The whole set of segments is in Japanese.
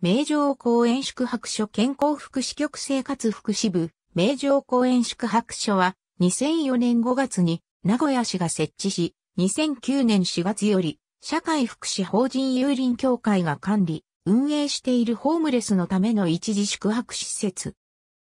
名城公園宿泊所健康福祉局生活福祉部、名城公園宿泊所は、2004年5月に名古屋市が設置し、2009年4月より、社会福祉法人有林協会が管理、運営しているホームレスのための一時宿泊施設。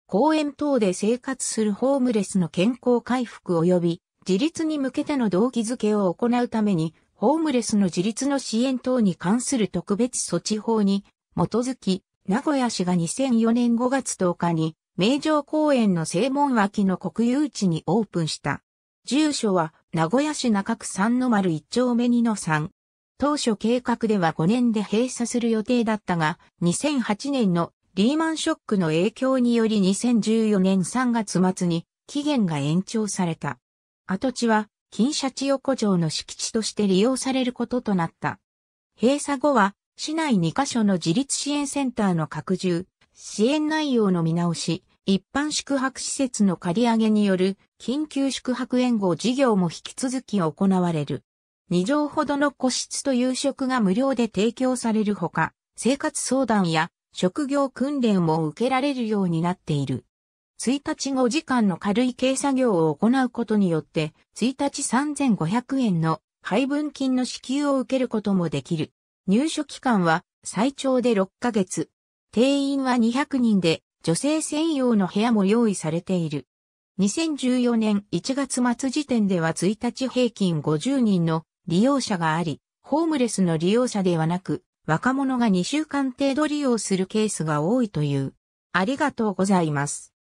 公園等で生活するホームレスの健康回復及び自立に向けての動機づけを行うために、ホームレスの自立の支援等に関する特別措置法に基づき、名古屋市が2004年5月10日に、名城公園の正門脇の国有地にオープンした。住所は、名古屋市中区3の丸1丁目2の3。当初計画では5年で閉鎖する予定だったが、2008年のリーマンショックの影響により2014年3月末に期限が延長された。跡地は、金シャチ横丁の敷地として利用されることとなった。閉鎖後は、市内2カ所の自立支援センターの拡充、支援内容の見直し、一般宿泊施設の借り上げによる緊急宿泊援護事業も引き続き行われる。2畳ほどの個室と夕食が無料で提供されるほか、生活相談や職業訓練も受けられるようになっている。1日5時間の軽い軽作業を行うことによって、1日3500円の配分金の支給を受けることもできる。入所期間は最長で6ヶ月。定員は200人で、女性専用の部屋も用意されている。2014年1月末時点では1日平均50人の利用者があり、ホームレスの利用者ではなく、若者が2週間程度利用するケースが多いという。ありがとうございます。